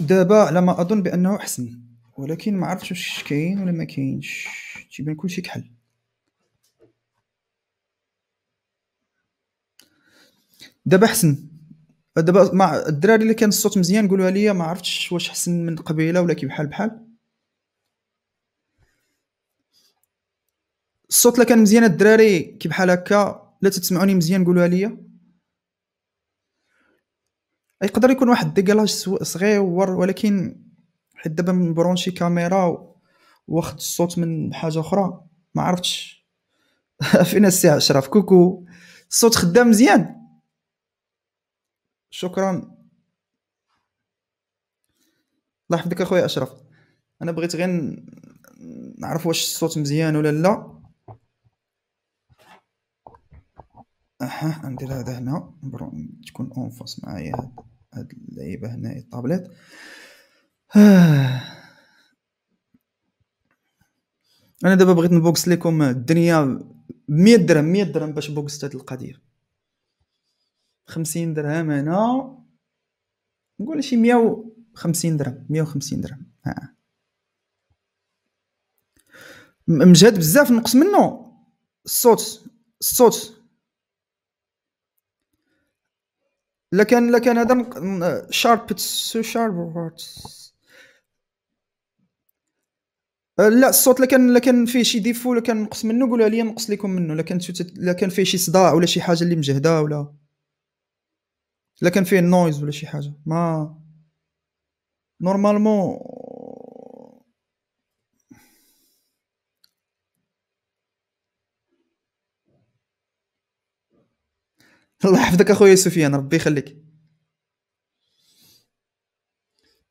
دابا على ما اظن بانه احسن ولكن ما عرفتش واش كاين ولا ما كاينش تيبان كلشي كحل دابا احسن دابا مع الدراري اللي كان الصوت مزيان قولوا ليا ما عرفتش واش احسن من قبيله ولا كي بحال بحال الصوت اللي كان مزيان الدراري كي بحال هكا لا تسمعوني مزيان قولوا ليا يقدر يكون واحد ديكلاج صغير ولكن حيت دابا من برونشي كاميرا واخد الصوت من حاجه اخرى ما عرفتش فين السي اشرف كوكو الصوت خدام مزيان شكرا الله يحفظك اخويا اشرف انا بغيت غير نعرف واش الصوت مزيان ولا لا اها ندير هذا هنا تكون اون فاس معايا هذا هاد اللعيبه هنا الطابلات آه. انا دابا بغيت نبوكس لكم الدنيا 100 درهم 100 درهم باش بوكس هاد القضيه 50 درهم هنا نقول شي 150 درهم 150 درهم ها مجهد بزاف نقص منه الصوت الصوت لكن لكن هذا شارب سو شارب أه، لا الصوت لكن لكن فيه شي ديفو لكن نقص منه قولوا لي نقص لكم منه لكن لكن فيه شي صداع ولا شي حاجه اللي مجهده ولا لكن فيه نويز ولا شي حاجه ما نورمالمون الله يحفظك اخويا سفيان ربي يخليك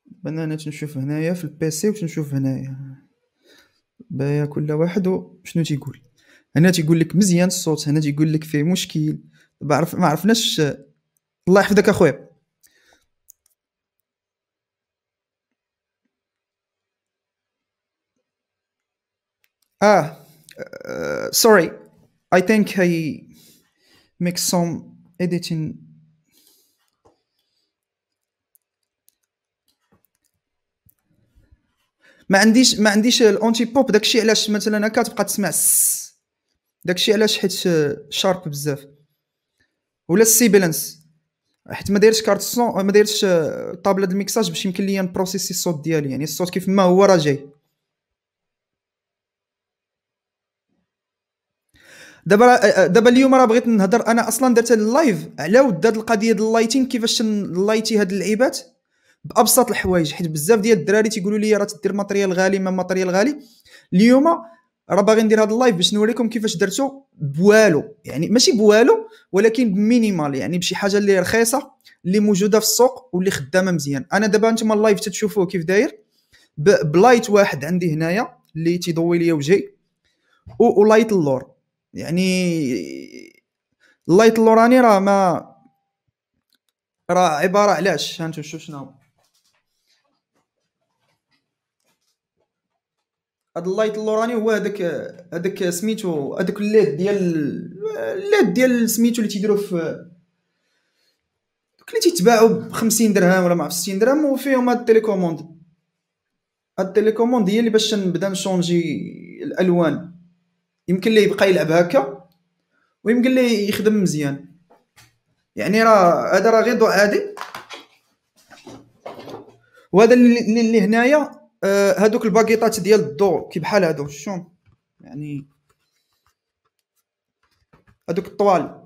بنا انا تنشوف هنايا في البيسي وتنشوف هنايا بايا كل واحد شنو تيقول هنا تيقول لك مزيان الصوت هنا تيقول لك فيه مشكل بعرف ما عرفناش الله يحفظك اخويا اه سوري اي ثينك هي ميك سوم some editing إيه ما عنديش ما عنديش الاونتي بوب داكشي علاش مثلا انا كتبقى تسمع داكشي علاش حيت شارب بزاف ولا السيبلنس حيت ما دايرش كارت سون ما دايرش طابله الميكساج باش يمكن ليا نبروسيسي الصوت ديالي يعني الصوت كيف ما هو راه جاي دابا دابا اليوم راه بغيت نهضر انا اصلا درت اللايف على ود هاد القضيه ديال اللايتين كيفاش نلايتي هاد اللعيبات بابسط الحوايج حيت بزاف ديال الدراري تيقولوا لي راه تدير ماتريال غالي ما ماتريال غالي اليوم راه باغي ندير هاد اللايف باش نوريكم كيفاش درتو بوالو يعني ماشي بوالو ولكن بمينيمال يعني بشي حاجه اللي رخيصه اللي موجوده في السوق واللي خدامه مزيان انا دابا انتم اللايف تتشوفوه كيف داير بلايت واحد عندي هنايا اللي تيضوي ليا وجهي ولايت اللور يعني اللايت اللوراني راه ما راه عباره علاش هانتو شوف شنو هاد اللايت اللوراني هو هذاك هذاك سميتو هذاك الليد ديال الليد ديال سميتو اللي تيديرو في اللي تيتباعو ب 50 درهم ولا ما عرف 60 درهم وفيهم هاد التليكوموند هاد التليكوموند هي اللي باش نبدا نشونجي الالوان يمكن ليه يبقى يلعب هكا ويمكن ليه يخدم مزيان يعني راه هذا راه غير ضوء عادي وهذا اللي, اللي هنايا آه، هذوك الباكيطات ديال الضوء كي بحال هادو شوم يعني هذوك الطوال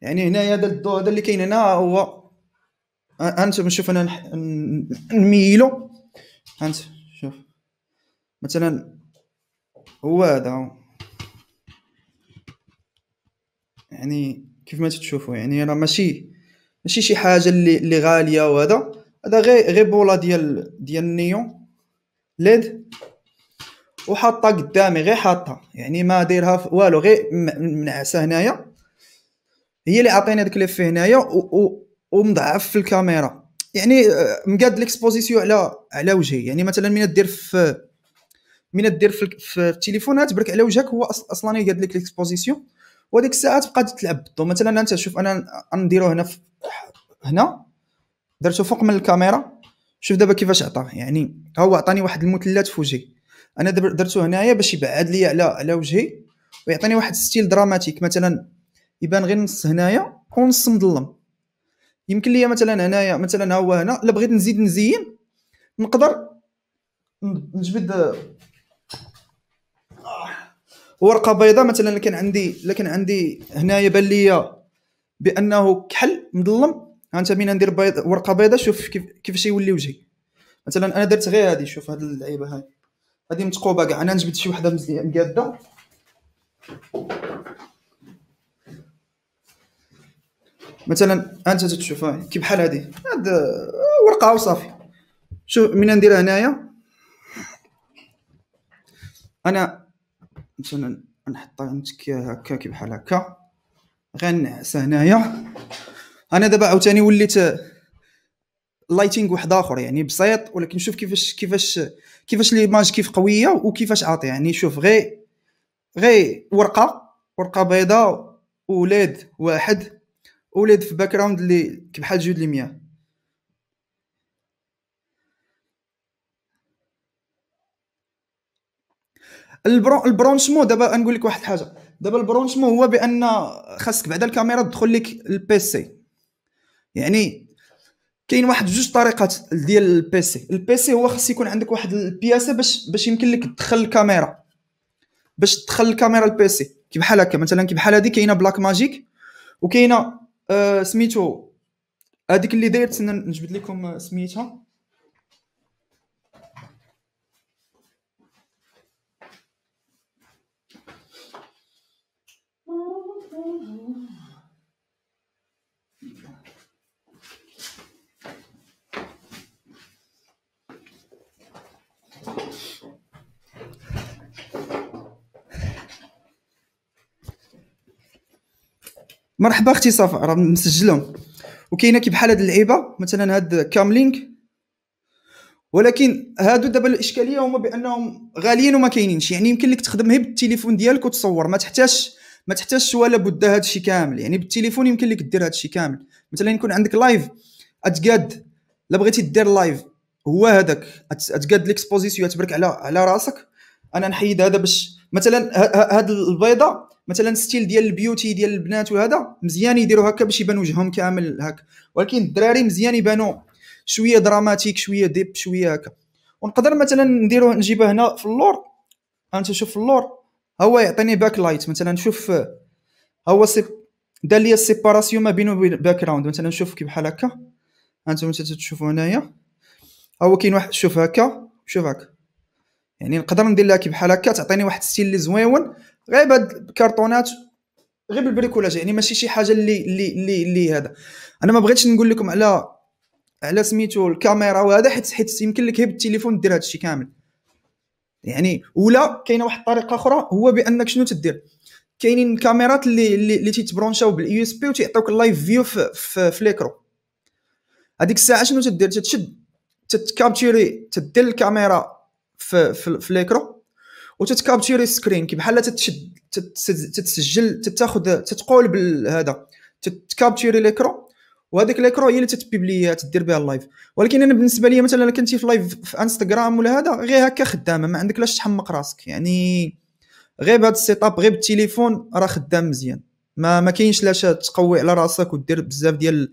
يعني هنايا هذا الضوء هذا اللي كاين هنا هو انا شوف انا نميلو انت شوف مثلا هو هذا يعني كيف ما تشوفوا يعني راه ماشي ماشي شي حاجه اللي اللي غاليه وهذا هذا غير غير بولا ديال ديال النيون ليد وحاطه قدامي غير حاطه يعني ما دايرها والو غير منعسه هنايا هي اللي عطيني داك ليفي هنايا ومضعف في الكاميرا يعني آه، مقاد ليكسبوزيسيون على على وجهي يعني مثلا من دير في من دير في, التليفونات برك على وجهك هو اصلا يقاد لك ليكسبوزيسيون وهذيك الساعه تبقى تلعب بالضو مثلا انت شوف انا نديرو هنا هنا درتو فوق من الكاميرا شوف دابا كيفاش عطاه يعني هو عطاني واحد المثلث في وجهي انا درتو هنايا باش يبعد لي على على وجهي ويعطيني واحد ستيل دراماتيك مثلا يبان غير نص هنايا ونص مظلم يمكن لي مثلا هنايا مثلا ها هو هنا الا بغيت نزيد نزين نقدر نجبد ورقه بيضاء مثلا لكن عندي لكن عندي هنايا بان ليا بانه كحل مظلم انت غنتمينا ندير بيض ورقه بيضاء شوف كيف كيفاش يولي وجهي مثلا انا درت غير هذه شوف هاد اللعيبه هاي هذه متقوبه كاع انا نجبد شي وحده قاده مثلا انت تشوف آه، كي بحال هذه هاد آه، ورقه وصافي شوف من نديرها هنايا انا مثلا نحطها عندك هكا كي بحال هكا غنعس هنايا انا دابا عاوتاني وليت لايتينغ آه، واحد اخر يعني بسيط ولكن شوف كيفاش كيفاش كيفاش ليماج كيف قويه وكيفاش عاطي يعني شوف غير غير ورقه ورقه بيضاء ولاد واحد ولاد في باك راوند اللي بحال جود المياه البرو... البرونشمون دابا نقول لك واحد الحاجه دابا البرونشمون هو بان خاصك بعد الكاميرا تدخل لك البيسي يعني كاين واحد جوج طريقات ديال البيسي البيسي هو خاص يكون عندك واحد البياسه باش باش يمكن لك تدخل الكاميرا باش تدخل الكاميرا البيسي كي بحال هكا مثلا كي بحال هادي كاينه بلاك ماجيك وكاينه أه، سميتو هذيك اللي دايرت نجبد لكم آه، سميتها مرحبا اختي صفاء راه مسجلهم وكاينه كي بحال هاد اللعيبه مثلا هاد لينك ولكن هادو دابا الاشكاليه هما بانهم غاليين وما كاينينش يعني يمكن لك تخدم غير بالتليفون ديالك وتصور ما تحتاجش ما تحتاجش ولا بد هادشي كامل يعني بالتليفون يمكن لك دير هادشي كامل مثلا يكون عندك لايف اتقاد لا بغيتي دير لايف هو هذاك اتقاد ليكسبوزيسيون تبرك على على راسك انا نحيد هذا باش مثلا هاد البيضه مثلا ستيل ديال البيوتي ديال البنات وهذا مزيان يديروا هكا باش يبان وجههم كامل هكا ولكن الدراري مزيان يبانوا شويه دراماتيك شويه ديب شويه هكا ونقدر مثلا نديروه نجيبه هنا في اللور انت شوف اللور هو يعطيني باك لايت مثلا شوف هو سيب دار لي السيباراسيون ما بينه وبين الباك جراوند مثلا شوف كي بحال هكا انتم تشوفوا هنايا هو كاين واحد شوف هكا شوف هكا يعني نقدر ندير لها كي بحال هكا تعطيني واحد ستيل اللي زويون غير بهاد الكرتونات غير بالبريكولاج يعني ماشي شي حاجه اللي اللي اللي, اللي هذا انا ما بغيتش نقول لكم على على سميتو الكاميرا وهذا حيت حيت يمكن لك هي بالتليفون دير هادشي كامل يعني ولا كاينه واحد الطريقه اخرى هو بانك شنو تدير كاينين الكاميرات اللي اللي تيتبرونشاو باليو اس بي وتيعطيوك اللايف فيو في في, في ليكرو هذيك الساعه شنو تدير تتشد تتكابتيري تدير الكاميرا في في, في ليكرو وتتكابتيري السكرين كي بحال تتشد تتسجل تتاخذ تتقول بالهذا تتكابتيري ليكرو وهذيك ليكرو هي اللي تتبيبلي تدير بها اللايف ولكن انا بالنسبه لي مثلا كنتي في لايف في انستغرام ولا هذا غير هكا خدامه ما عندك لاش تحمق راسك يعني غير بهذا السيت اب غير بالتليفون راه خدام مزيان ما ما كاينش لاش تقوي على راسك ودير بزاف ديال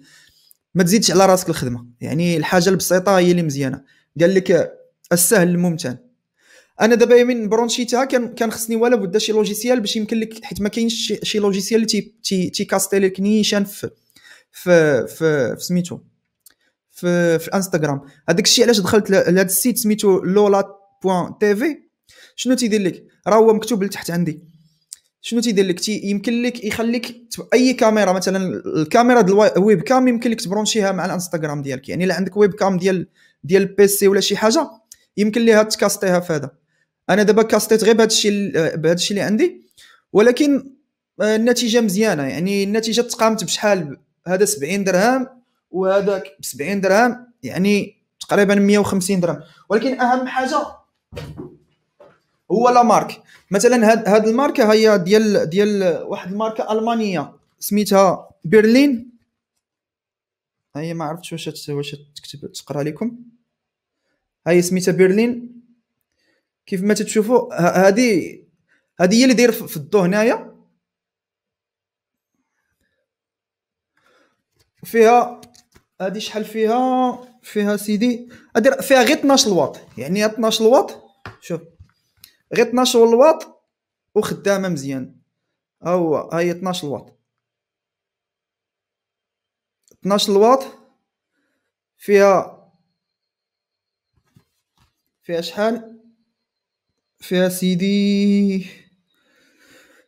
ما تزيدش على راسك الخدمه يعني الحاجه البسيطه هي اللي مزيانه قال لك السهل الممتن انا دابا من برونشيتها كان كان خصني ولا بد شي لوجيسيال باش يمكن لك حيت ما كاينش شي لوجيسيال اللي تي تيكاستي لك نيشان في في في, في سميتو في في انستغرام هذاك الشيء علاش دخلت لهذا السيت سميتو لولا بوان تي في شنو تيدير لك راه هو مكتوب لتحت عندي شنو تيدير لك تي يمكن لك يخليك اي كاميرا مثلا الكاميرا ديال الويب كام يمكن لك تبرونشيها مع الانستغرام ديالك يعني الا عندك ويب كام ديال ديال البيسي ولا شي حاجه يمكن ليها تكاستيها في هذا انا دابا كاستيت غير بهذا الشيء آه، بهذا الشيء اللي عندي ولكن آه، النتيجه مزيانه يعني النتيجه تقامت بشحال هذا 70 درهم وهذاك ب 70 درهم يعني تقريبا 150 درهم ولكن اهم حاجه هو لا مارك مثلا هاد هاد الماركه هي ديال ديال واحد الماركه المانيه سميتها برلين هي ما عرفتش واش واش تكتب تقرا لكم هي سميتها برلين كيف ما تتشوفوا هذه هذه هي اللي داير في الضو هنايا فيها هذه شحال فيها فيها سيدي ادير فيها غير 12 الواط يعني 12 الواط شوف غير 12 الواط وخدامه مزيان ها هو ها هي 12 الواط 12 الواط فيها فيها شحال فيها سيدي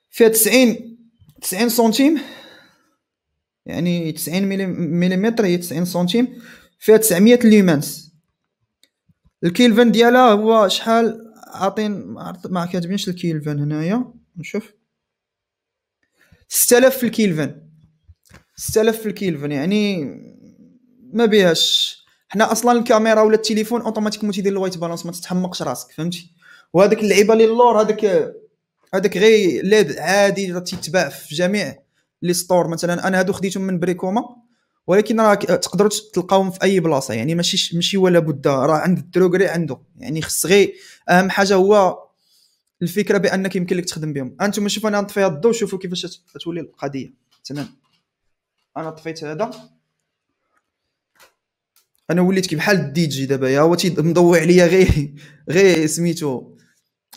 فيها 90 90 سنتيم يعني 90 مليمتر هي 90 سنتيم فيها 900 ليمانس الكيلفن ديالها هو شحال عاطين ما كاتبينش الكيلفن هنايا نشوف 6000 في الكيلفن 6000 في الكيلفن يعني ما بيهاش حنا اصلا الكاميرا ولا التليفون اوتوماتيكمون تيدير الوايت بالانس ما تتحمقش راسك فهمتي وهذاك اللعيبه اللي اللور هذاك هذاك غير ليد عادي تيتباع في جميع لي ستور مثلا انا هادو خديتهم من بريكوما ولكن راه تقدروا تلقاوهم في اي بلاصه يعني ماشي ماشي ولا بد راه عند الدروغري عنده يعني خص غير اهم حاجه هو الفكره بانك يمكن لك تخدم بهم انتم شوفوا انا نطفي هاد الضو شوفوا كيفاش تولي القضيه تمام انا طفيت هذا انا وليت كي بحال الديجي دابا يا هو تيضوي عليا غير غير سميتو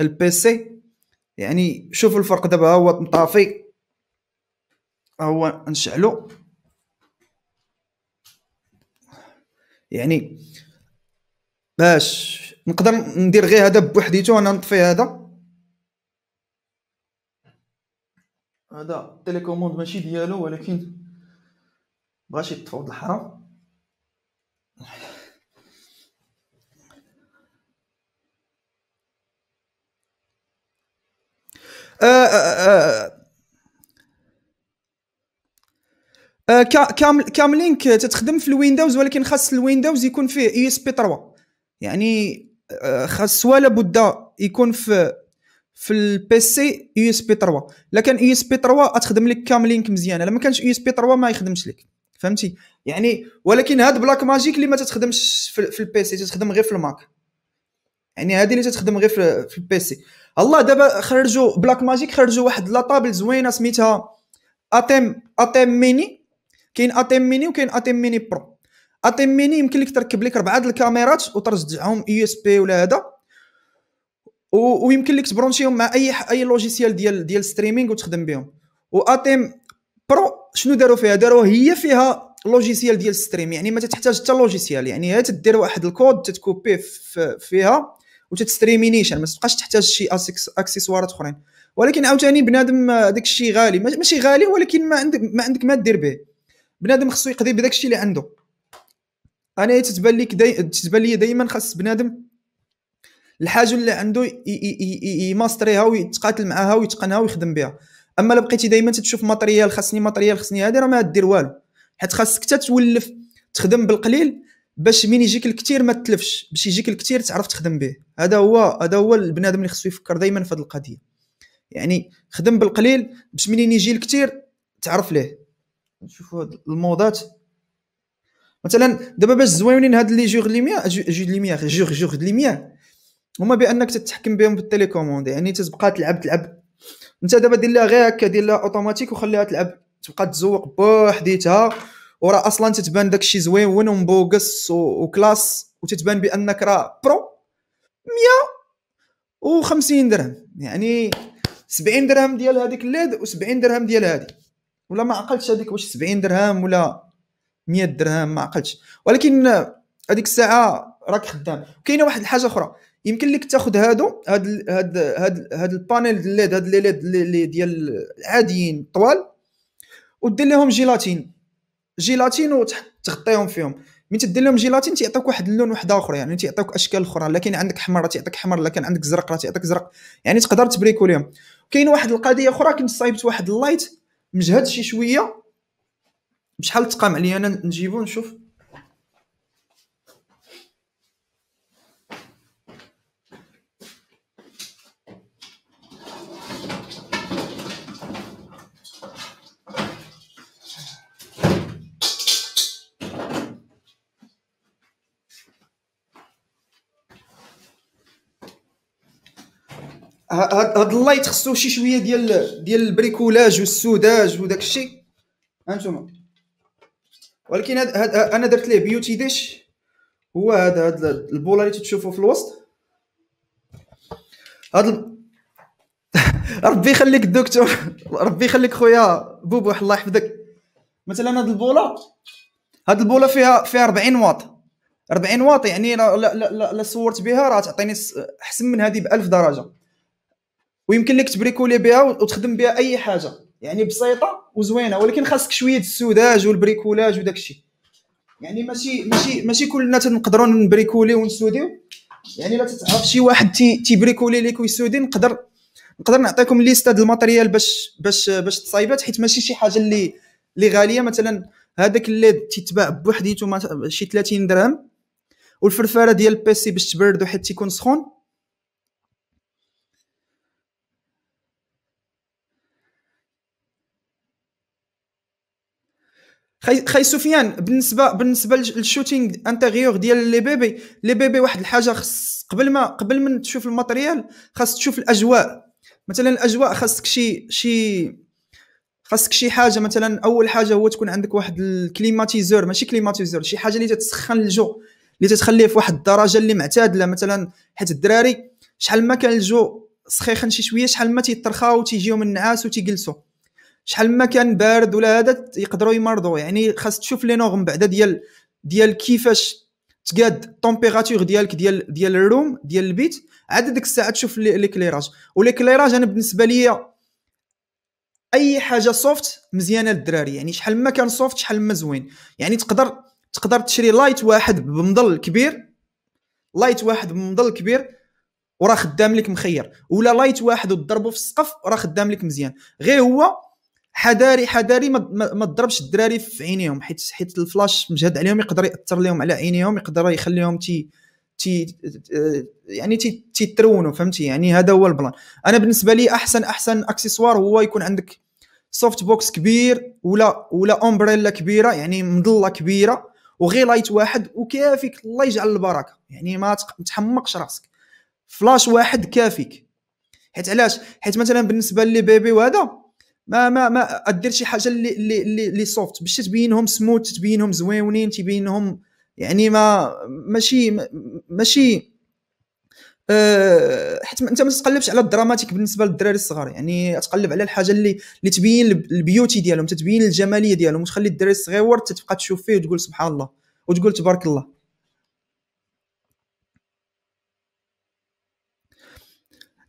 في البيسي يعني شوفوا الفرق دابا هو مطافي ها هو نشعلو يعني باش نقدر ندير غير هذا بوحديته انا نطفي هذا هذا التليكوموند ماشي ديالو ولكن بغاش يطفى ود الحرام أه، أه، أه، كام لينك تتخدم في الويندوز ولكن خاص الويندوز يكون فيه اي اس بي 3 يعني خاص ولا بد يكون في في البي سي يو اس بي 3 الا كان يو اس بي 3 تخدم لك كام لينك مزيانه الا ما كانش يو اس بي 3 ما يخدمش لك فهمتي يعني ولكن هاد بلاك ماجيك اللي ما تتخدمش في, البي سي تتخدم غير في الماك يعني هذه اللي تتخدم غير في, في البي سي الله دابا خرجوا بلاك ماجيك خرجوا واحد لا طابل زوينه سميتها اتيم اتم ميني كاين اتيم ميني وكاين اتيم ميني برو اتيم ميني يمكن لك تركب لك اربعه الكاميرات وترجعهم يو اس بي ولا هذا ويمكن لك تبرونشيهم مع اي اي لوجيسيال ديال ديال ستريمينغ وتخدم بهم واتيم برو شنو داروا فيها داروا هي فيها لوجيسيال ديال ستريم يعني ما تحتاج حتى لوجيسيال يعني هي تدير واحد الكود تتكوبي فيها وتتستريمينيش يعني ما تبقاش تحتاج شي اكسسوارات اخرين ولكن عاوتاني بنادم داك الشيء غالي ماشي غالي ولكن ما عندك ما عندك ما دير به بنادم خصو يقضي بداك الشيء اللي عنده انا تتبان لك داي... تتبان لي دائما خاص بنادم الحاجه اللي عنده يماستريها ويتقاتل معاها ويتقنها ويخدم بها اما لو بقيتي دائما تتشوف ماتريال خاصني ماتريال خاصني هذه راه ما دير والو حيت خاصك حتى تولف تخدم بالقليل باش مين يجيك الكثير ما تلفش باش يجيك الكثير تعرف تخدم به هذا هو هذا هو البنادم اللي خصو يفكر دائما في هذه القضيه يعني خدم بالقليل باش منين يجي الكثير تعرف ليه نشوفوا الموضات مثلا دابا باش زوينين هاد لي جوغ ليميا جوغ ليميا جوغ جوغ ليميا هما بانك تتحكم بهم بالتليكوموند يعني تتبقى تلعب تلعب انت دابا دير لها غير هكا دير لها اوتوماتيك وخليها تلعب تبقى تزوق بوحديتها وراه اصلا تتبان داكشي زوين زويون ومبوغس وكلاس وتتبان بانك راه برو 150 درهم يعني 70 درهم ديال هذيك الليد و70 درهم ديال هذه ولا ما عقلتش هذيك واش 70 درهم ولا 100 درهم ما عقلتش ولكن هذيك الساعه راك خدام كاينه واحد الحاجه اخرى يمكن لك تاخذ هادو هاد هاد هاد هاد البانيل ديال ليد هاد الليد ديال العاديين طوال ودير لهم جيلاتين جيلاتين وتغطيهم فيهم من تدير لهم جيلاتين تيعطيوك واحد اللون واحد اخر يعني تيعطيوك اشكال اخرى لكن عندك حمر تيعطيك حمر لكن عندك زرق راه تيعطيك زرق يعني تقدر تبريكو لهم كاين واحد القضيه اخرى كنت صايبت واحد اللايت مجهد شي شويه بشحال تقام عليا انا نجيبو نشوف هاد اللايت خصو شي شويه ديال ديال البريكولاج والسوداج وداك الشيء هانتوما ولكن هاد, هاد انا درت ليه بيوتي ديش هو هاد هاد البوله اللي تتشوفوا في الوسط هاد ال... ربي يخليك الدكتور ربي يخليك خويا بوبو الله يحفظك مثلا هاد البوله هاد البوله فيها فيها 40 واط 40 واط يعني لا لا, لا صورت بها راه تعطيني احسن من هذه ب 1000 درجه ويمكن لك تبريكولي بها وتخدم بها اي حاجه يعني بسيطه وزوينه ولكن خاصك شويه السوداج والبريكولاج وداك الشيء يعني ماشي ماشي ماشي كلنا تنقدروا نبريكولي ونسوديو يعني لا تتعرف شي واحد تيبريكولي ليك ويسودي نقدر نقدر نعطيكم ليست ديال الماتريال باش باش باش تصايبات حيت ماشي شي حاجه اللي اللي غاليه مثلا هذاك اللي تتباع بوحديته شي 30 درهم والفرفاره ديال البيسي باش تبردو حيت تيكون سخون خي, خي سفيان بالنسبه بالنسبه للشوتينغ انتيريور ديال لي بيبي لي بيبي واحد الحاجه خص قبل ما قبل من تشوف الماتريال خاص تشوف الاجواء مثلا الاجواء خاصك شي شي خاصك شي حاجه مثلا اول حاجه هو تكون عندك واحد الكليماتيزور ماشي كليماتيزور شي حاجه اللي تتسخن الجو اللي تتخليه في واحد الدرجه اللي معتدله مثلا حيت الدراري شحال ما كان الجو سخيخن شي شويه شحال ما تيترخاو تيجيو من النعاس وتيجلسوا شحال ما كان بارد ولا هذا يقدروا يمرضوا يعني خاص تشوف لي نورم بعدا ديال ديال كيفاش تقاد طومبيراتور ديالك ديال ديال الروم ديال البيت عاد ديك الساعه تشوف ليكليراج وليكليراج انا بالنسبه لي اي حاجه سوفت مزيانه للدراري يعني شحال ما كان سوفت شحال ما زوين يعني تقدر تقدر تشري لايت واحد بمظل كبير لايت واحد بمظل كبير وراه خدام لك مخير ولا لايت واحد وتضربه في السقف وراه خدام لك مزيان غير هو حذاري حذاري ما تضربش الدراري في عينيهم حيت حيت الفلاش مجهد عليهم يقدر ياثر لهم على عينيهم يقدر يخليهم تي تي آه، يعني تي تيترونوا فهمتي يعني هذا هو البلان انا بالنسبه لي احسن احسن اكسسوار هو يكون عندك سوفت بوكس كبير ولا ولا امبريلا كبيره يعني مظله كبيره وغير لايت واحد وكافيك الله يجعل البركه يعني ما تحمقش راسك فلاش واحد كافيك حيت علاش حيت مثلا بالنسبه لي بيبي وهذا ما ما ما دير شي حاجه اللي اللي اللي سوفت باش تبينهم سموت تبينهم زويونين تبينهم يعني ما ماشي ماشي أه حيت انت ما تقلبش على الدراماتيك بالنسبه للدراري الصغار يعني تقلب على الحاجه اللي اللي تبين البيوتي ديالهم تتبين الجماليه ديالهم وتخلي الدراري الصغير تبقى تشوف فيه وتقول سبحان الله وتقول تبارك الله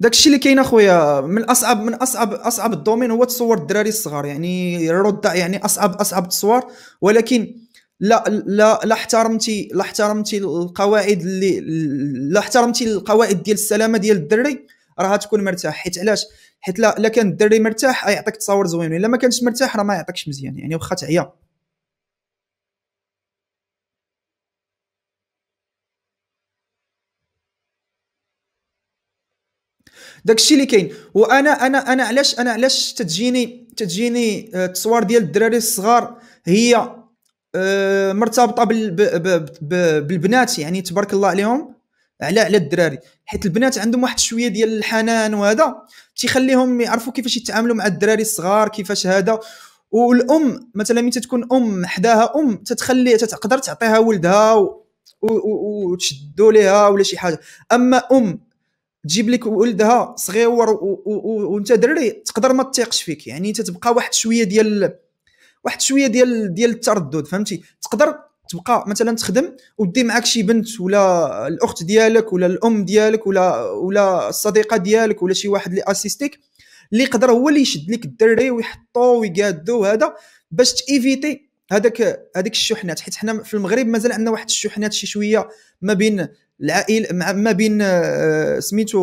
داكشي اللي كاين اخويا من اصعب من اصعب اصعب الدومين هو تصور الدراري الصغار يعني رد يعني اصعب اصعب التصوار ولكن لا لا لا احترمتي لا احترمتي القواعد اللي لا احترمتي القواعد ديال السلامه ديال الدري راه تكون مرتاح حيت علاش حيت لا لا كان الدري مرتاح يعطيك تصاور زوينين الا ما كانش مرتاح راه ما يعطيكش مزيان يعني واخا تعيا داكشي اللي كاين وانا انا انا علاش انا علاش تتجيني تتجيني آه، التصوير ديال الدراري الصغار هي آه، مرتبطه بالبنات يعني تبارك الله عليهم على على الدراري حيت البنات عندهم واحد شويه ديال الحنان وهذا تيخليهم يعرفوا كيفاش يتعاملوا مع الدراري الصغار كيفاش هذا والام مثلا ملي تكون ام حداها ام تتخلي تقدر تعطيها ولدها وتشدوا ليها ولا شي حاجه اما ام تجيب لك ولدها صغيور وانت دري تقدر ما تثيقش فيك يعني انت تبقى واحد شويه ديال واحد شويه ديال ديال التردد فهمتي تقدر تبقى مثلا تخدم ودي معاك شي بنت ولا الاخت ديالك ولا الام ديالك ولا ولا الصديقه ديالك ولا شي واحد اللي اسيستيك اللي يقدر هو اللي يشد لك الدري ويحطو ويقادو هذا باش تيفيتي هذاك هذيك الشحنات حيت حنا في المغرب مازال عندنا واحد الشحنات شي شويه ما بين العائل ما بين آه، سميتو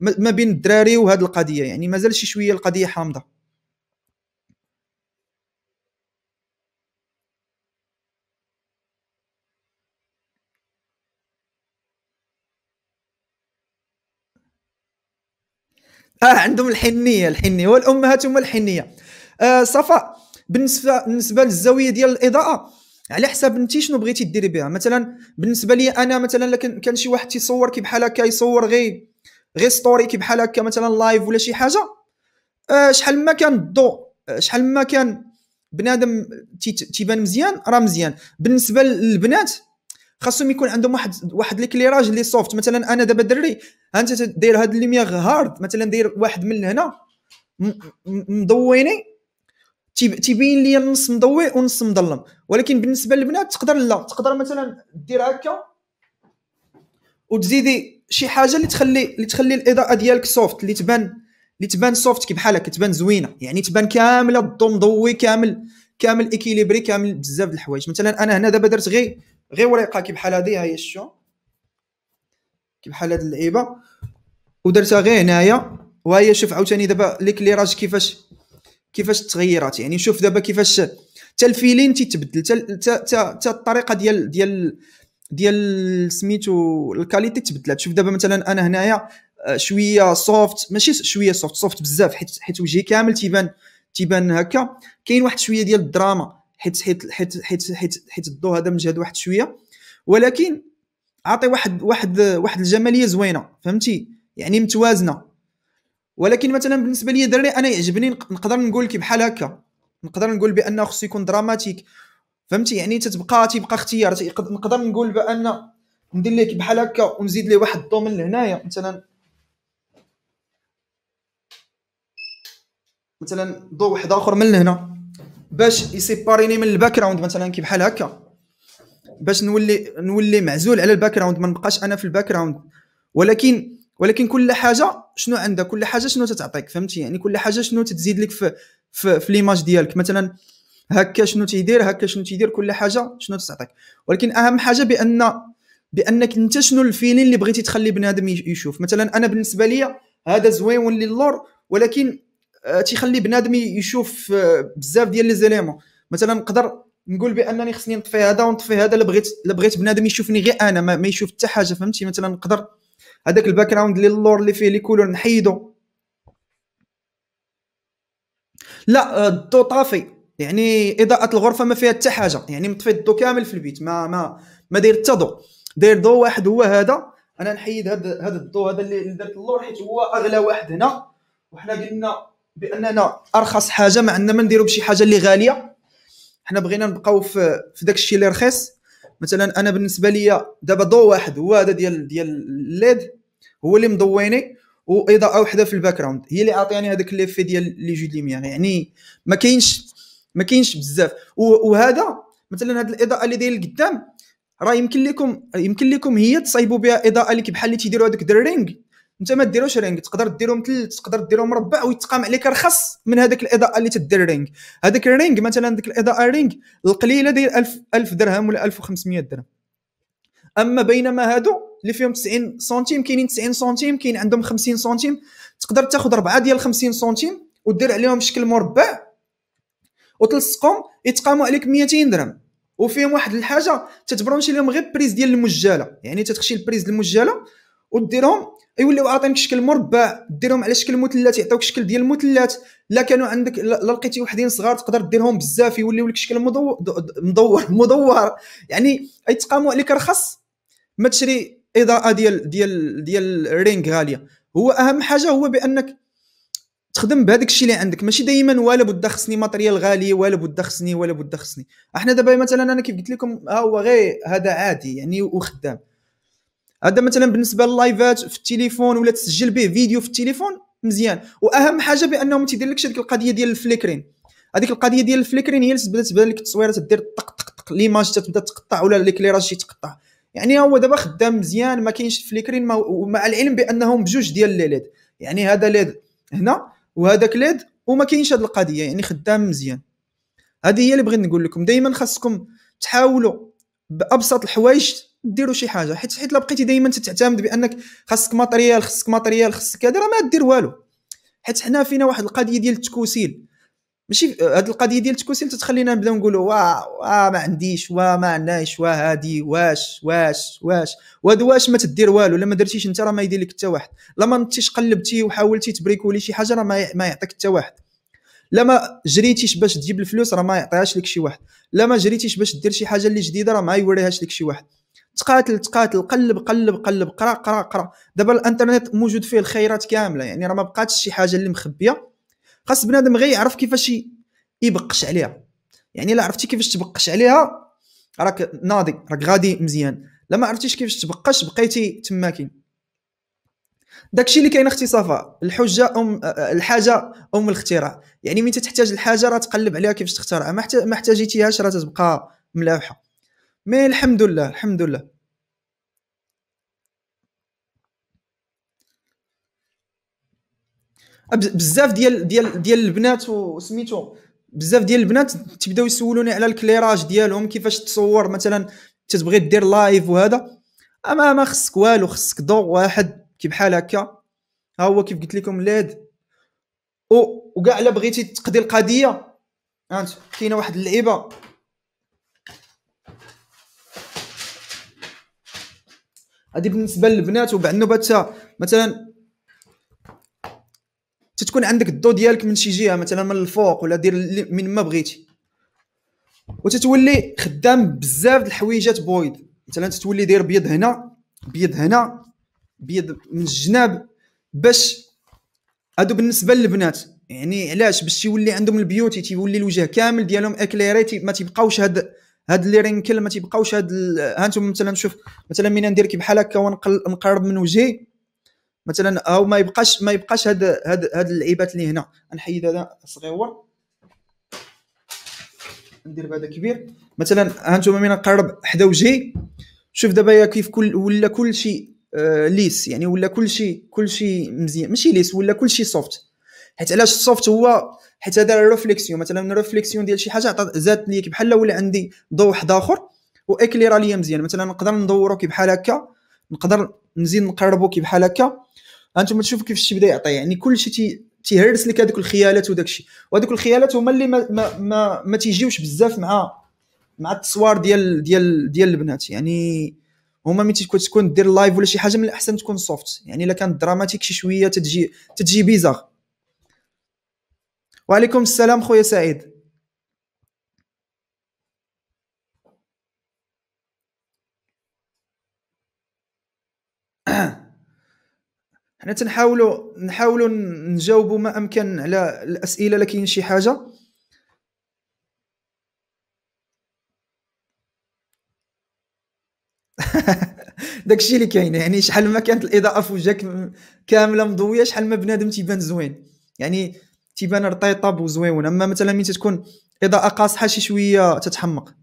ما بين الدراري وهذه القضيه يعني مازال شي شويه القضيه حامضه اه عندهم الحنيه الحنيه والامهات هما الحنيه آه صفاء بالنسبه بالنسبه للزاويه ديال الاضاءه على حساب انت شنو بغيتي ديري بها مثلا بالنسبه لي انا مثلا كان شي واحد تيصور كي بحال هكا يصور غير غير ستوري كي بحال هكا مثلا لايف ولا شي حاجه آه شحال ما كان الضوء آه، شحال ما كان بنادم تيبان مزيان راه مزيان بالنسبه للبنات خاصهم يكون عندهم واحد واحد ليكليراج اللي سوفت مثلا انا دابا دري انت داير هاد الليميغ هارد مثلا داير واحد من هنا مضويني تيبين لي النص مضوي ونص مظلم ولكن بالنسبه للبنات تقدر لا تقدر مثلا دير هكا وتزيدي شي حاجه اللي تخلي اللي تخلي الاضاءه ديالك سوفت اللي تبان اللي تبان سوفت كي بحال هكا تبان زوينه يعني تبان كامله الضو مضوي كامل كامل اكيليبري كامل بزاف د الحوايج مثلا انا هنا دابا درت غير غير وريقه كي بحال هادي ها هي الشو كي بحال هاد اللعيبه ودرتها غير هنايا وهي شوف عاوتاني دابا ليكليراج كيفاش كيفاش تغيرات يعني شوف دابا كيفاش حتى الفيلين تيتبدل حتى الطريقه ديال ديال ديال سميتو الكاليتي تبدلات شوف دابا مثلا انا هنايا آه، شويه سوفت ماشي شويه سوفت سوفت بزاف حيت حيت وجهي كامل تيبان تيبان هكا كاين واحد شويه ديال الدراما حيت حيت حيت حيت حيت, حيت الضو هذا مجهد واحد شويه ولكن عاطي واحد واحد واحد الجماليه زوينه فهمتي يعني متوازنه ولكن مثلا بالنسبه لي دري انا يعجبني نقدر نقول لك بحال هكا نقدر نقول بانه خصو يكون دراماتيك فهمتي يعني تتبقى تيبقى اختيار نقدر نقول بان ندير لك بحال هكا ونزيد ليه واحد من لهنايا مثلا مثلا ضوء واحد اخر من هنا باش يسيباريني من الباك جراوند مثلا كي بحال هكا باش نولي نولي معزول على الباك جراوند ما نبقاش انا في الباك جراوند ولكن ولكن كل حاجه شنو عندها كل حاجه شنو تتعطيك فهمتي يعني كل حاجه شنو تزيد لك في في, في ليماج ديالك مثلا هكا شنو تيدير هكا شنو تيدير كل حاجه شنو تتعطيك ولكن اهم حاجه بان بانك انت شنو الفيلين اللي بغيتي تخلي بنادم يشوف مثلا انا بالنسبه لي هذا زويون للور ولكن آه، تيخلي بنادم يشوف آه، بزاف ديال لي مثلا نقدر نقول بانني خصني نطفي هذا ونطفي هذا لبغيت لبغيت بنادم يشوفني غير انا ما, يشوف حتى حاجه فهمتي مثلا نقدر هذاك الباك جراوند اللي اللور اللي فيه لي كولور نحيدو لا الضو آه، طافي يعني اضاءه الغرفه ما فيها حتى حاجه يعني مطفي الضو كامل في البيت ما ما ما داير حتى ضو داير ضو واحد هو هذا انا نحيد هذا هذا الضو هذا اللي درت اللور حيت هو اغلى واحد هنا وحنا قلنا باننا ارخص حاجه ما عندنا ما نديرو بشي حاجه اللي غاليه حنا بغينا نبقاو في في داك الشيء اللي رخيص مثلا انا بالنسبه لي دابا ضو واحد هو هذا ديال ديال الليد هو اللي مضويني واضاءه وحده في الباك جراوند هي اللي عاطياني هذاك ليفي ديال لي جو ليميير يعني ما كاينش ما كاينش بزاف وهذا مثلا هذه الاضاءه اللي داير لقدام راه يمكن لكم يمكن لكم هي تصايبوا بها اضاءه اللي بحال اللي تيديروا هذوك الدرينغ انت ما ديروش رينغ تقدر ديرو مثلث تقدر ديرو مربع ويتقام عليك ارخص من هذاك الاضاءه اللي تدير رينغ هذاك الرينغ مثلا ديك الاضاءه رينغ القليله داير 1000 1000 درهم ولا 1500 درهم اما بينما هادو اللي فيهم 90 سنتيم كاينين 90 سنتيم كاين عندهم 50 سنتيم تقدر تاخذ ربعه ديال 50 سنتيم ودير عليهم شكل مربع وتلصقهم يتقاموا عليك 200 درهم وفيهم واحد الحاجه تتبرونشي لهم غير بريز ديال المجاله يعني تتخشي البريز المجاله وديرهم يوليو عاطينك شكل مربع ديرهم على شكل مثلث يعطيوك شكل ديال المثلث لا كانوا عندك لا لقيتي وحدين صغار تقدر ديرهم بزاف يوليو لك شكل مدور مدور يعني يتقاموا عليك رخص ما تشري اضاءه ديال ديال ديال رينغ غاليه هو اهم حاجه هو بانك تخدم بهذاك الشيء اللي عندك ماشي دائما ولا بد خصني ماتريال غالي ولا بد خصني ولا بد خصني احنا دابا مثلا انا كيف قلت لكم ها هو غير هذا عادي يعني وخدام هذا مثلا بالنسبه لللايفات في التليفون ولا تسجل به فيديو في التليفون مزيان واهم حاجه بانه ما تيديرلكش هذيك القضيه ديال الفليكرين هذيك القضيه ديال الفليكرين هي اللي تبان لك التصويره تدير طق طق طق ليماج تبدا تقطع ولا ليكليراج شي تقطع يعني هو دابا خدام مزيان ما كاينش فليكرين ومع العلم بانهم بجوج ديال لي ليد يعني هذا ليد هنا وهذاك ليد وما كاينش هذه القضيه يعني خدام مزيان هذه هي اللي بغيت نقول لكم دائما خاصكم تحاولوا بابسط الحوايج ديروا شي حاجه حيت حيت لا بقيتي دائما تتعتمد بانك خاصك ماتريال خاصك ماتريال خاصك كذا راه ما دير والو حيت حنا فينا واحد القضيه ديال التكوسيل ماشي هاد القضيه ديال التكوسيل تتخلينا نبداو نقولوا وا ما عنديش واه ما عندناش واه هادي واش واش واش واد واش ما تدير والو الا ما درتيش انت راه ما يدير لك حتى واحد لا ما نتيش قلبتي وحاولتي تبريكولي شي حاجه راه ما يعطيك حتى واحد لا ما جريتيش باش تجيب الفلوس راه ما يعطيهاش لك شي واحد لا ما جريتيش باش دير شي حاجه اللي جديده راه ما يوريهاش لك شي واحد تقاتل تقاتل قلب قلب قلب قرا قرا قرا دابا الانترنت موجود فيه الخيرات كامله يعني راه ما بقاتش شي حاجه اللي مخبيه خاص بنادم غير يعرف كيفاش يبقش عليها يعني الا عرفتي كيفاش تبقش عليها راك ناضي راك غادي مزيان لا ما عرفتيش كيفاش تبقاش بقيتي تماكي داكشي اللي كاين اختي صفاء الحجه ام الحاجه ام الاختراع يعني من تحتاج الحاجه راه تقلب عليها كيفاش تختارها ما محتاجيتيهاش راه تتبقى ملاوحه مي الحمد لله الحمد لله بزاف ديال ديال ديال البنات وسميتو بزاف ديال البنات تبداو يسولوني على الكليراج ديالهم كيفاش تصور مثلا تتبغي دير لايف وهذا اما ما خصك والو خصك ضوء واحد كي بحال هكا ها هو كيف قلت لكم ليد وكاع الا بغيتي تقضي القضيه انت كاينه واحد اللعيبه هذه بالنسبه للبنات وبعد النوبه مثلا تتكون عندك الضو ديالك من شي جهه مثلا من الفوق ولا دير من ما بغيتي وتتولي خدام بزاف د الحويجات بويض مثلا تتولي داير بيض هنا بيض هنا بيض من الجناب باش هادو بالنسبه للبنات يعني علاش باش يولي عندهم البيوتي تيولي الوجه كامل ديالهم اكليري ما تيبقاوش هاد هاد لي رينكل ما تيبقاوش هاد ال... ها انتم مثلا شوف مثلا مين ندير كي بحال هكا ونقرب من وجهي مثلا او ما يبقاش ما يبقاش هاد هاد هاد اللعيبات اللي هنا نحيد هذا صغيور ندير بهذا كبير مثلا ها انتم مين نقرب حدا وجهي شوف دابا كيف كل ولا كل شيء آه ليس يعني ولا كل شيء كل شيء مزيان ماشي ليس ولا كل شيء سوفت حيت علاش السوفت هو حيت هذا ريفليكسيون مثلا ريفليكسيون ديال شي حاجه عطات زادت لي بحال ولا عندي ضوء واحد اخر واكليرا ليا مزيان مثلا نقدر ندورو كي بحال هكا نقدر نزيد نقربو كي بحال هكا هانتوما تشوفوا كيفاش بدا يعطي يعني كلشي تي تيهرس لك هذوك الخيالات وداك الشيء وهذوك الخيالات هما اللي ما ما ما, ما تيجيوش بزاف مع مع التصوير ديال ديال ديال البنات يعني هما ملي تكون دير لايف ولا شي حاجه من الاحسن تكون سوفت يعني الا كانت دراماتيك شي شويه تتجي تتجي بيزار وعليكم السلام خويا سعيد حنا تنحاولوا نحاولوا نجاوبوا ما امكن على الاسئله لا كاين شي حاجه داكشي اللي كاين يعني شحال ما كانت الاضاءه في وجهك كامله مضويه شحال ما بنادم تيبان زوين يعني تيبان رطيطاب وزويون اما مثلا ملي تتكون اضاءه قاصحه شي شويه تتحمق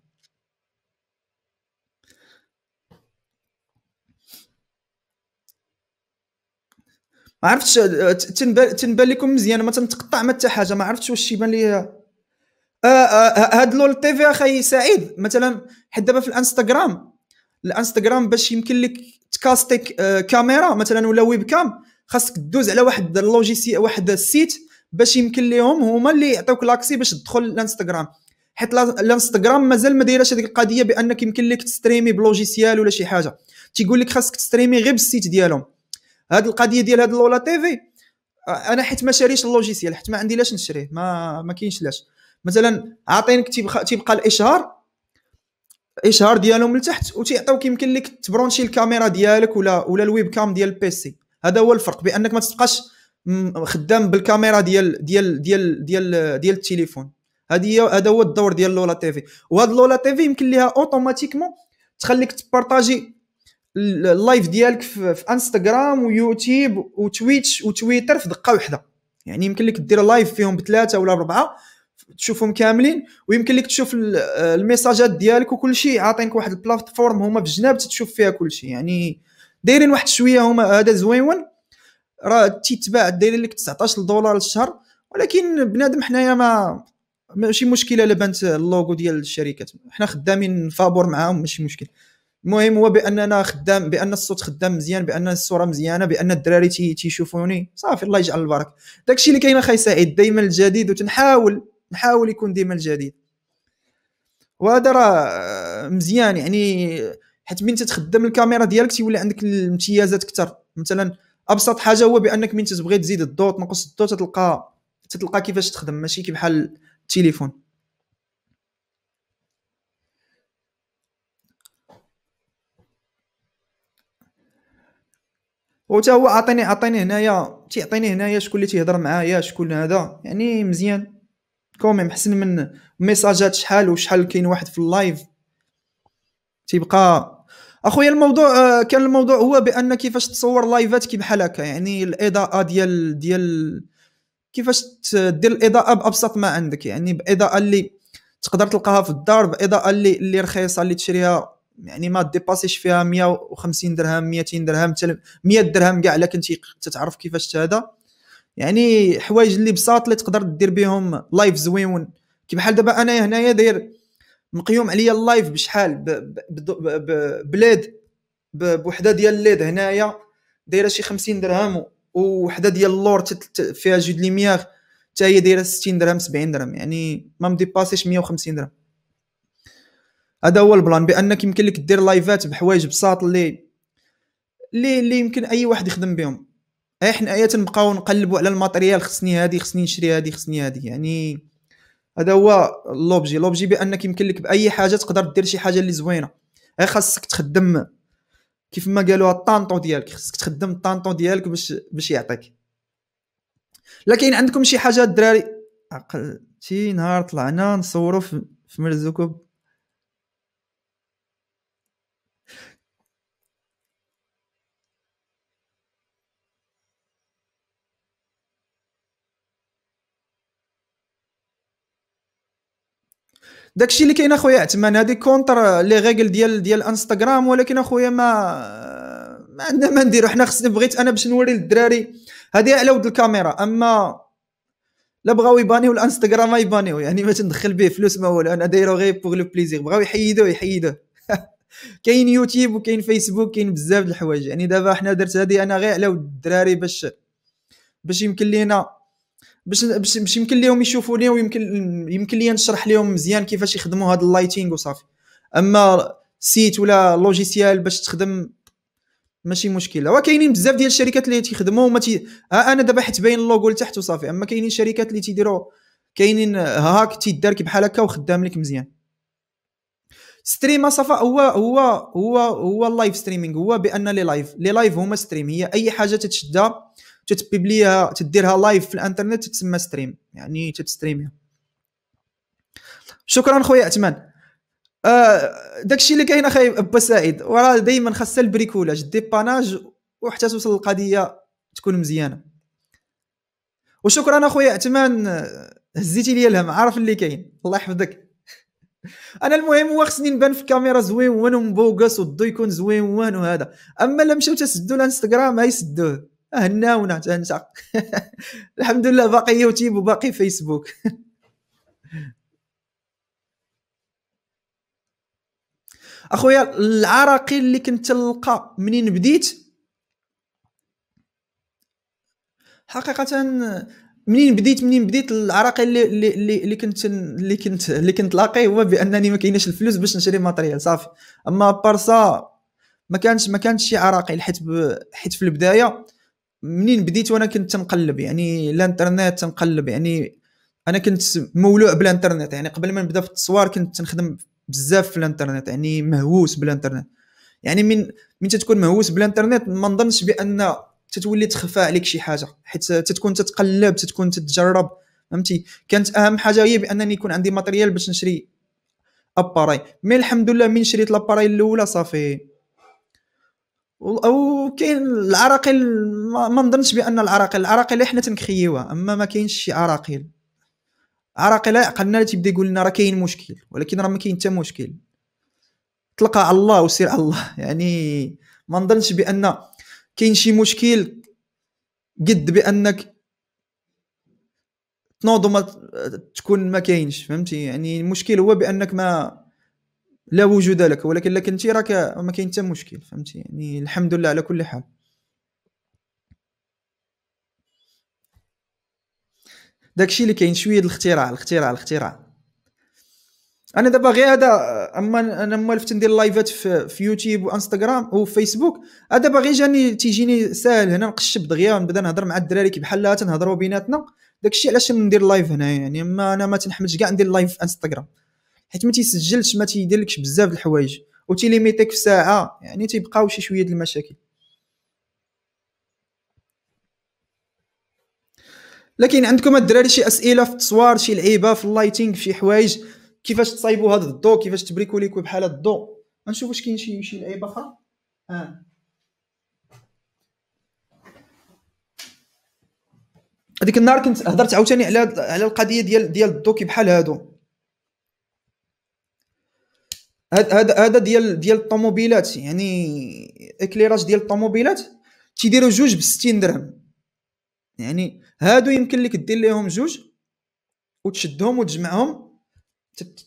ما عرفتش تنبان لكم مزيان ما تنتقطع ما حتى حاجه ما عرفتش واش تيبان لي آه، آه، آه، هاد لول تي في اخي سعيد مثلا حيت دابا في الانستغرام الانستغرام باش يمكن لك تكاستيك كاميرا مثلا ولا ويب كام خاصك دوز على واحد اللوجيسي واحد السيت باش يمكن ليهم هما اللي يعطيوك لاكسي باش تدخل الانستغرام حيت الانستغرام مازال ما دايرش هذيك القضيه بانك يمكن لك تستريمي بلوجيسيال ولا شي حاجه تيقول لك خاصك تستريمي غير بالسيت ديالهم هاد القضيه ديال هاد لولا تيفي انا حيت ما شاريش اللوجيسيال حيت ما عندي لاش نشريه ما ما كاينش لاش مثلا عاطينك تيبقى, تيبقى الاشهار الاشهار ديالهم لتحت وتيعطيوك يمكن لك تبرونشي الكاميرا ديالك ولا ولا الويب كام ديال البيسي هذا هو الفرق بانك ما تبقاش خدام بالكاميرا ديال ديال ديال ديال ديال التليفون هذه هذا هو الدور ديال لولا تيفي وهاد لولا تيفي يمكن ليها اوتوماتيكمون تخليك تبارطاجي اللايف ديالك في, انستغرام ويوتيوب وتويتش وتويتر في دقه واحده يعني يمكن لك دير لايف فيهم بثلاثه ولا اربعه تشوفهم كاملين ويمكن لك تشوف الميساجات ديالك وكل شيء عاطينك واحد البلاتفورم هما في الجناب تشوف فيها كل شيء يعني دايرين واحد شويه هما هذا زوين راه تيتباع داير لك 19 دولار الشهر ولكن بنادم حنايا ما ماشي مشكله بانت اللوغو ديال الشركات حنا خدامين فابور معاهم ماشي مشكل المهم هو باننا خدام بان الصوت خدام مزيان بان الصوره مزيانه بان الدراري تي تيشوفوني صافي الله يجعل البركه داكشي اللي كاين اخي سعيد دائما الجديد وتنحاول نحاول يكون ديما الجديد وهذا راه مزيان يعني حيت من تخدم الكاميرا ديالك تيولي عندك الامتيازات اكثر مثلا ابسط حاجه هو بانك من تبغي تزيد الضوء تنقص الضوء تتلقى تتلقى كيفاش تخدم ماشي كي بحال التليفون حتى هو عطيني عطيني هنايا تيعطيني هنايا شكون اللي تيهضر معايا شكون هذا يعني مزيان كوميم حسن من ميساجات شحال وشحال كاين واحد في اللايف تيبقى اخويا الموضوع آه، كان الموضوع هو بان كيفاش تصور لايفات كي بحال هكا يعني الاضاءه ديال ديال كيفاش دير الاضاءه بابسط ما عندك يعني باضاءه اللي تقدر تلقاها في الدار باضاءه اللي اللي رخيصه اللي تشريها يعني ما ديباسيش فيها 150 درهم 200 درهم 100 درهم كاع الا كنتي تتعرف كيفاش هذا يعني حوايج اللي بساط اللي تقدر دير بهم لايف زويون كي بحال دابا انايا هنايا داير مقيوم عليا اللايف بشحال بليد بوحده ديال الليد هنايا دايره شي 50 درهم ووحده ديال اللور فيها جو ليميير حتى هي دايره 60 درهم 70 درهم يعني ما مديباسيش 150 درهم هذا هو البلان بانك يمكن لك دير لايفات بحوايج بساط اللي اللي اللي يمكن اي واحد يخدم بهم إيه، احنا ايات تنبقاو نقلبوا على الماتريال خصني هادي خصني نشري هادي خصني هادي يعني هذا هو لوبجي لوبجي بانك يمكن لك باي حاجه تقدر دير شي حاجه اللي زوينه غير خاصك تخدم كيف ما قالوها الطانطو ديالك خاصك تخدم الطانطو ديالك باش باش يعطيك لكن كاين عندكم شي حاجه الدراري عقل شي نهار طلعنا نصوروا في, في مرزوكو داكشي اللي كاين اخويا عثمان هذه كونتر لي ريغل ديال ديال انستغرام ولكن اخويا ما ما عندنا ما نديرو حنا خصني بغيت انا باش نوري للدراري هذه على ود الكاميرا اما لا بغاو يبانيو الانستغرام يبانيو يعني ما تندخل به فلوس ما والو انا دايرو غير بوغ لو بليزير بغاو يحيدوه يحيدوه كاين يوتيوب وكاين فيسبوك كاين بزاف د الحوايج يعني دابا حنا درت هذه انا غير على ود الدراري باش باش يمكن لينا باش باش, باش يمكن ليهم يشوفوني ويمكن يمكن لي نشرح لهم مزيان كيفاش يخدموا هذا اللايتينغ وصافي اما سيت ولا لوجيسيال باش تخدم ماشي مشكله وكاينين بزاف ديال الشركات اللي تيخدموا وما تي... آه، انا دابا حيت باين اللوغو لتحت وصافي اما كاينين شركات اللي تيديروا كاينين آه، هاك تيدار كي بحال هكا وخدام لك مزيان ستريم صفا هو هو هو هو اللايف ستريمينغ هو بان لي لايف لي لايف هما ستريم هي اي حاجه تتشدها تتبيبليها تديرها لايف في الانترنت تتسمى ستريم يعني تتستريميها شكرا خويا عثمان آه داكشي اللي كاين اخي با سعيد وراه دائما خاصها البريكولاج ديباناج وحتى توصل القضيه تكون مزيانه وشكرا اخويا عثمان هزيتي لي الهم عارف اللي كاين الله يحفظك انا المهم هو خصني نبان في الكاميرا زوين ومبوكس والضو يكون زوين وهذا اما لمشاو تسدوا الانستغرام هيسدوه هناونا حتى انت الحمد لله باقي يوتيوب وباقي فيسبوك اخويا العراقي اللي كنت تلقى منين بديت حقيقه منين بديت منين بديت العراقي اللي اللي اللي كنت اللي كنت اللي كنت لاقي هو بانني ما كايناش الفلوس باش نشري ماتريال صافي اما بارسا ما كانش ما كانش شي عراقي حيت حيت في البدايه منين بديت وانا كنت تنقلب يعني الانترنت تنقلب يعني انا كنت مولوع بالانترنت يعني قبل ما نبدا في التصوير كنت تنخدم بزاف في الانترنت يعني مهووس بالانترنت يعني من من تتكون مهووس بالانترنت ما نظنش بان تتولي تخفى عليك شي حاجه حيت تتكون تتقلب تتكون تتجرب فهمتي كانت اهم حاجه هي بانني يكون عندي ماتريال باش نشري اباراي مي الحمد لله من شريت لاباراي الاولى صافي او كاين العراقيل ما نظنش بان العراقيل العراقيل حنا تنخيوها اما ما كاينش شي عراقيل عراقيل عقلنا لي تيبدا يقول لنا راه كاين مشكل ولكن راه ما كاين حتى مشكل تلقى على الله وسير على الله يعني ما نظنش بان كاين شي مشكل قد بانك تنوض وما تكون ما كاينش فهمتي يعني المشكل هو بانك ما لا وجود لك ولكن لا كنتي راك ما كاين حتى مشكل فهمتي يعني الحمد لله على كل حال داكشي اللي كاين شويه الاختراع الاختراع الاختراع انا دابا غير هذا اما انا موالف ندير لايفات في, في يوتيوب وانستغرام وفيسبوك دابا غير جاني تيجيني ساهل هنا نقشب دغيا نبدا نهضر مع الدراري كي بحال هكا تنهضروا بيناتنا داكشي علاش ندير لايف هنا يعني اما انا ما تنحملش كاع ندير لايف في انستغرام حيت ما تيسجلش ما تيديرلكش بزاف د الحوايج وتيليميتيك في ساعه يعني تيبقاو شي شويه د المشاكل لكن عندكم الدراري شي اسئله في التصوير شي لعيبه في اللايتينغ شي حوايج كيفاش تصايبوا هذا الضو كيفاش تبريكو ليكو بحال هذا الضو غنشوف واش كاين شي شي لعيبه اخرى ها هذيك النهار كنت هضرت عاوتاني على على القضيه ديال ديال الضو كي بحال هادو هذا هذا ديال ديال الطوموبيلات يعني اكليراج ديال الطوموبيلات تيديروا جوج ب 60 درهم يعني هادو يمكن لك دير ليهم جوج وتشدهم وتجمعهم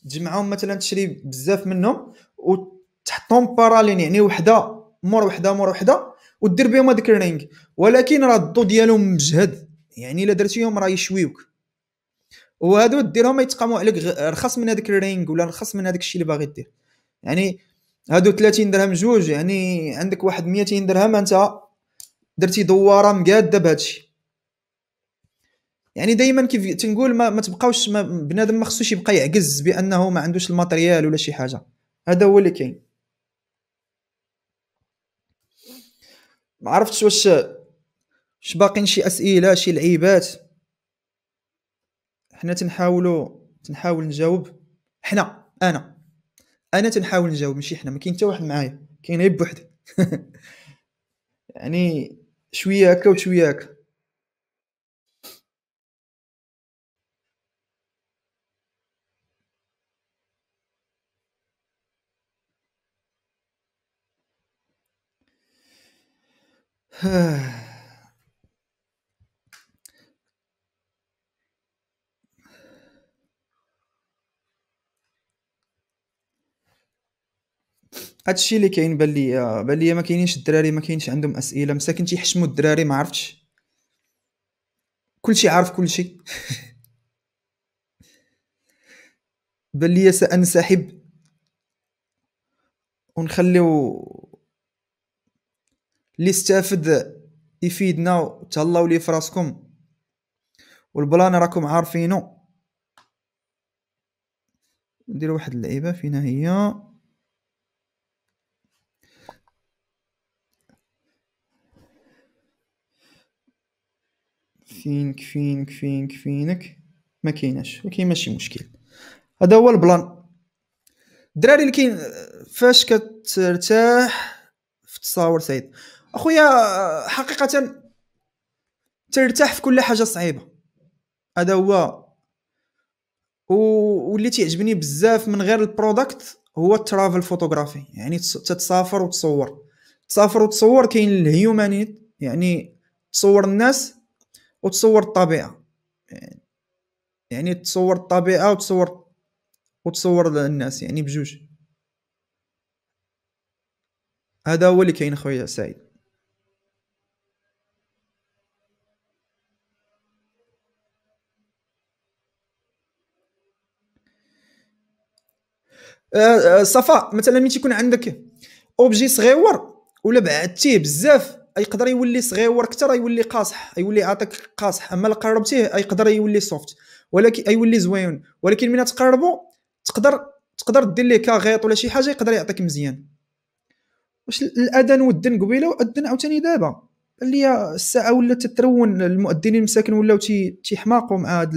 تجمعهم مثلا تشري بزاف منهم وتحطهم بارالين يعني وحده مور وحده مور وحده ودير بهم هذاك الرينغ ولكن راه الضو ديالهم مجهد يعني الا درتيهم راه يشويوك وهادو ديرهم يتقاموا عليك رخص من هذاك الرينغ ولا رخص من هذاك الشيء اللي باغي دير يعني هادو 30 درهم جوج يعني عندك واحد 200 درهم انت درتي دواره مقاده بهادشي يعني دائما كيف تنقول ما, ما تبقاوش ما بنادم ما خصوش يبقى يعجز بانه ما عندوش الماتريال ولا شي حاجه هذا هو اللي كاين ما عرفتش واش واش باقين شي اسئله شي لعيبات حنا تنحاولوا تنحاول نجاوب حنا انا انا تنحاول نجاوب ماشي حنا ما كاين حتى واحد معايا كاين غير بوحدي يعني شويه هكا وشويه هكا هذا الشيء اللي كاين بان ليا بان ليا ما كاينينش الدراري ما كاينش عندهم اسئله مساكن تيحشموا الدراري ما عرفتش كلشي عارف كلشي بان ليا سانسحب ونخليو اللي استافد يفيدنا وتهلاو لي فراسكم والبلان راكم عارفينو ندير واحد اللعيبه فينا هي فينك فينك فينك فينك ما كايناش ولكن ماشي مشكل هذا هو البلان الدراري اللي كاين فاش كترتاح في التصاور سعيد اخويا حقيقه ترتاح في كل حاجه صعيبه هذا هو واللي تيعجبني بزاف من غير البرودكت هو الترافل فوتوغرافي يعني تتسافر وتصور تسافر وتصور كاين الهيومانيت يعني تصور الناس وتصور الطبيعه يعني, تصور الطبيعه وتصور وتصور الناس يعني بجوج هذا هو اللي كاين خويا سعيد آه، آه، صفاء مثلا ملي تيكون عندك اوبجي صغيور ولا بعدتيه بزاف يقدر يولي صغيور اكثر يولي قاصح يولي عاطيك قاصح اما قربتيه يقدر يولي سوفت ولكن يولي زوين ولكن من تقربو تقدر تقدر دير ليه كغيط ولا شي حاجه يقدر يعطيك مزيان واش الاذان والدن قبيله واذن عاوتاني دابا اللي الساعه ولات تترون المؤذنين مساكن ولاو تيحماقوا مع هاد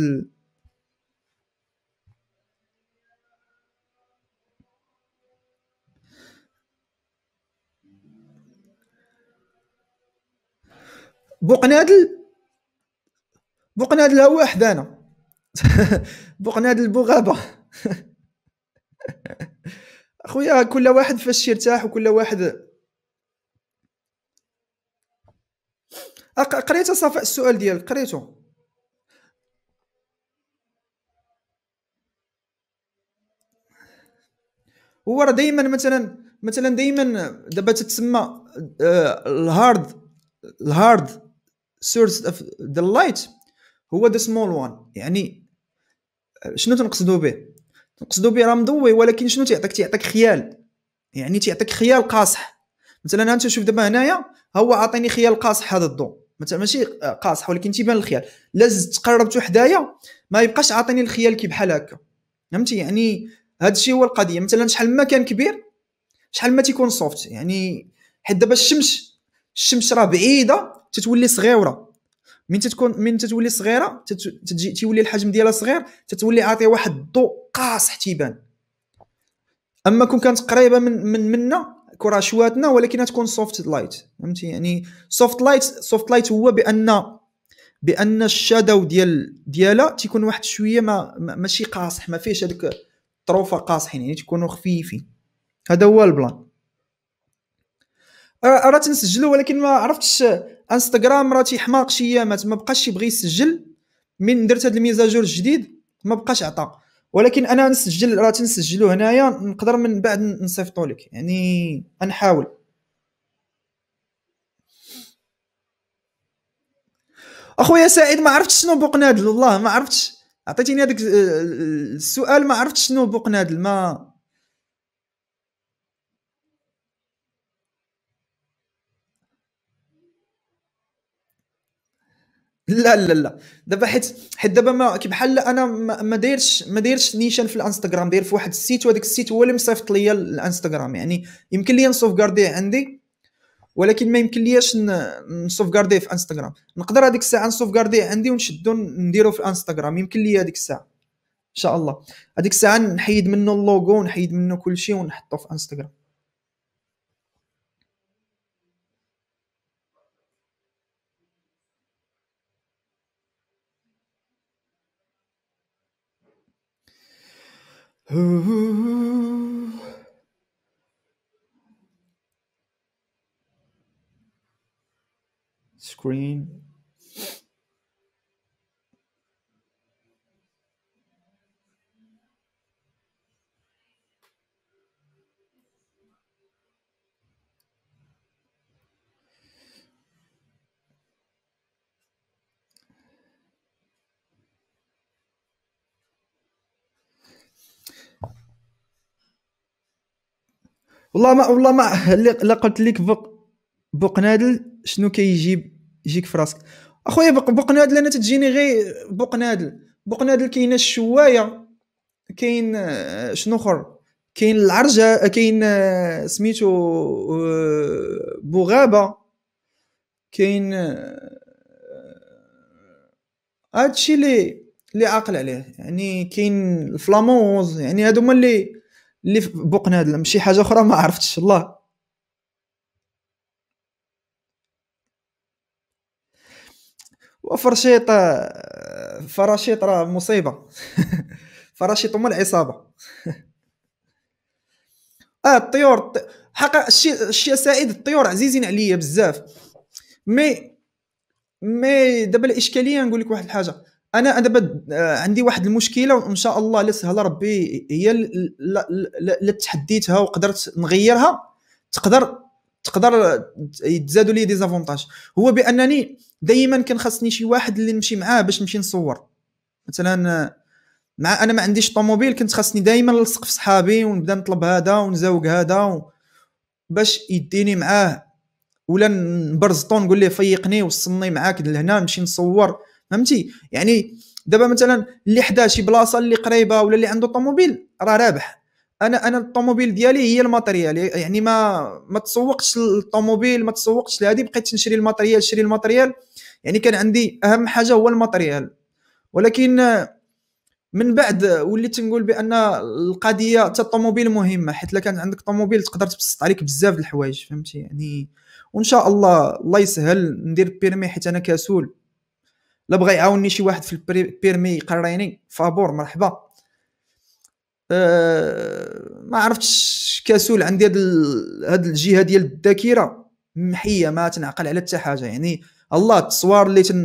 بقنادل بقنادل هو حدانا بقنادل بغابه اخويا كل واحد فاش يرتاح وكل واحد قريت صفاء السؤال ديالك قريته هو راه دائما مثلا مثلا دائما دابا تتسمى آه، الهارد الهارد سورس اوف ذا لايت هو ذا سمول وان يعني شنو تنقصدو به تنقصدو به راه مضوي ولكن شنو تيعطيك تيعطيك خيال يعني تيعطيك خيال قاصح مثلا انت شوف دابا هنايا هو عاطيني خيال قاصح هذا الضوء مثلا ماشي قاصح ولكن تيبان الخيال لا زدت قربتو حدايا ما يبقاش عاطيني الخيال كي بحال هكا فهمتي يعني هذا الشيء هو القضيه مثلا شحال ما كان كبير شحال ما تيكون سوفت يعني حيت دابا الشمس الشمس راه بعيده تتولي صغيره من تتكون من تتولي صغيره تتجي تيولي الحجم ديالها صغير تتولي عاطيه واحد الضوء قاصح تيبان اما كون كانت قريبه من من منا كره شواتنا ولكن تكون سوفت لايت فهمتي يعني سوفت لايت سوفت لايت هو بان بان الشادو ديال ديالها تيكون واحد شويه ما ماشي قاصح ما فيهش هذوك طروفه قاصحين يعني تيكونوا خفيفين هذا هو البلان اردت نسجلو ولكن ما عرفتش انستغرام راه تيحماق شي ايامات ما بقاش يبغي يسجل من درت هاد الميزاجور الجديد ما بقاش عطى ولكن انا نسجل راه تنسجلو هنايا نقدر من بعد نصيفطو لك يعني نحاول اخويا سعيد ما عرفتش شنو بوق نادل والله ما عرفتش عطيتيني هذاك آه، آه، آه، السؤال ما عرفتش شنو بوق نادل ما لا لا لا دابا حيت حيت دابا ما كي بحال انا ما دايرش ما دايرش نيشان في الانستغرام داير في واحد السيت وهذاك السيت هو اللي مصيفط ليا الانستغرام يعني يمكن ليا نسوفغارديه عندي ولكن ما يمكن نصوف نسوفغارديه في انستغرام نقدر هذيك الساعه نسوفغارديه عندي ونشدو نديرو في الانستغرام يمكن ليا هذيك الساعه ان شاء الله هذيك الساعه نحيد منه اللوغو ونحيد منه كل شيء ونحطه في انستغرام Ooh. Screen والله ما والله ما لا قلت لك بق بقنادل شنو كيجيب يجيك في راسك اخويا بق بقنادل انا تجيني غير بقنادل بقنادل كاينه الشوايه كاين آه، شنو اخر كاين العرجه كاين آه، سميتو آه، بغابه كاين هادشي اللي اللي عاقل عليه يعني كاين الفلاموز يعني هادو هما اللي اللي بقنا هذا ماشي حاجه اخرى ما عرفتش الله وفرشيط آه، فراشيط راه مصيبه فراشيط هما العصابه اه الطيور حقا الشيء الشيء سعيد الطيور عزيزين عليا بزاف مي مي دابا الاشكاليه نقول لك واحد الحاجه انا انا بد... آه، عندي واحد المشكله وان شاء الله لا سهله ربي هي لا تحديتها وقدرت نغيرها تقدر تقدر يتزادوا لي ديزافونتاج هو بانني دائما كان خاصني شي واحد اللي نمشي معاه باش نمشي نصور مثلا مع انا ما عنديش طوموبيل كنت خاصني دائما نلصق في صحابي ونبدا نطلب هذا ونزوق هذا و... باش يديني معاه ولا نبرزطو نقول ليه فيقني وصلني معاك لهنا نمشي نصور فهمتي يعني دابا مثلا اللي حدا شي بلاصه اللي قريبه ولا اللي عنده طوموبيل راه رابح انا انا الطوموبيل ديالي هي الماتريال يعني ما ما تسوقتش للطوموبيل ما تسوقتش لهذه بقيت نشري الماتريال نشري الماتريال يعني كان عندي اهم حاجه هو الماتريال ولكن من بعد وليت نقول بان القضيه حتى الطوموبيل مهمه حيت كان عندك طوموبيل تقدر تبسط عليك بزاف د الحوايج فهمتي يعني وان شاء الله الله يسهل ندير بيرمي حيت انا كسول لا بغى يعاوني شي واحد في البيرمي يقريني فابور مرحبا أه ما عرفتش كسول عندي هاد هاد الجهه ديال الذاكره محيه ما تنعقل على حتى حاجه يعني الله التصوار اللي تن